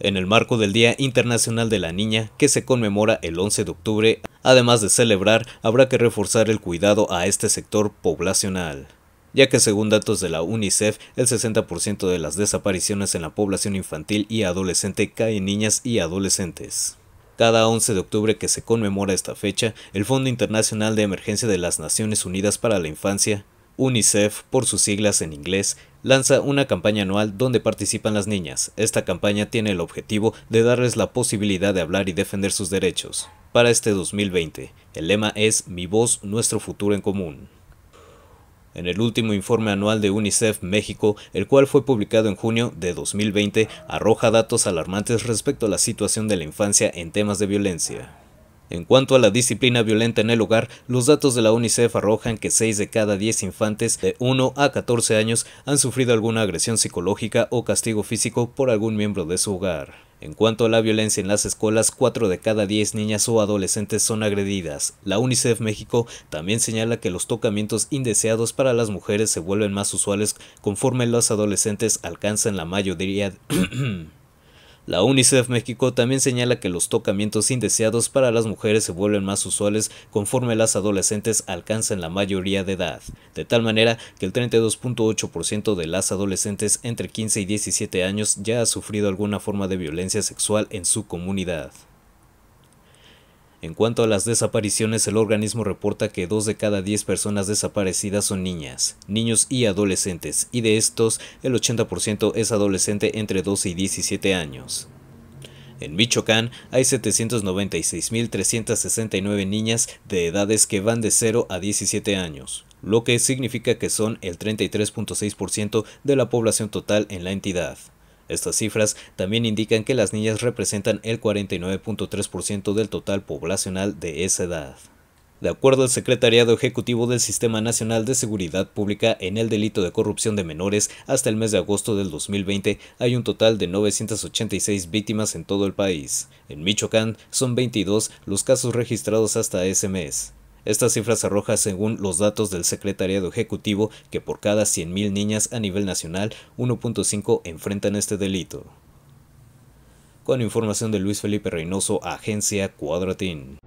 en el marco del Día Internacional de la Niña que se conmemora el 11 de octubre. Además de celebrar, habrá que reforzar el cuidado a este sector poblacional, ya que según datos de la UNICEF, el 60% de las desapariciones en la población infantil y adolescente caen niñas y adolescentes. Cada 11 de octubre que se conmemora esta fecha, el Fondo Internacional de Emergencia de las Naciones Unidas para la Infancia UNICEF, por sus siglas en inglés, lanza una campaña anual donde participan las niñas. Esta campaña tiene el objetivo de darles la posibilidad de hablar y defender sus derechos. Para este 2020, el lema es Mi voz, nuestro futuro en común. En el último informe anual de UNICEF México, el cual fue publicado en junio de 2020, arroja datos alarmantes respecto a la situación de la infancia en temas de violencia. En cuanto a la disciplina violenta en el hogar, los datos de la UNICEF arrojan que 6 de cada 10 infantes de 1 a 14 años han sufrido alguna agresión psicológica o castigo físico por algún miembro de su hogar. En cuanto a la violencia en las escuelas, 4 de cada 10 niñas o adolescentes son agredidas. La UNICEF México también señala que los tocamientos indeseados para las mujeres se vuelven más usuales conforme los adolescentes alcanzan la mayoría La UNICEF México también señala que los tocamientos indeseados para las mujeres se vuelven más usuales conforme las adolescentes alcanzan la mayoría de edad, de tal manera que el 32.8% de las adolescentes entre 15 y 17 años ya ha sufrido alguna forma de violencia sexual en su comunidad. En cuanto a las desapariciones, el organismo reporta que dos de cada 10 personas desaparecidas son niñas, niños y adolescentes, y de estos, el 80% es adolescente entre 12 y 17 años. En Michoacán hay 796.369 niñas de edades que van de 0 a 17 años, lo que significa que son el 33.6% de la población total en la entidad. Estas cifras también indican que las niñas representan el 49.3% del total poblacional de esa edad. De acuerdo al Secretariado Ejecutivo del Sistema Nacional de Seguridad Pública, en el delito de corrupción de menores, hasta el mes de agosto del 2020 hay un total de 986 víctimas en todo el país. En Michoacán son 22 los casos registrados hasta ese mes. Estas cifras arroja según los datos del Secretariado Ejecutivo que por cada 100.000 niñas a nivel nacional, 1.5 enfrentan este delito. Con información de Luis Felipe Reynoso, Agencia Cuadratín.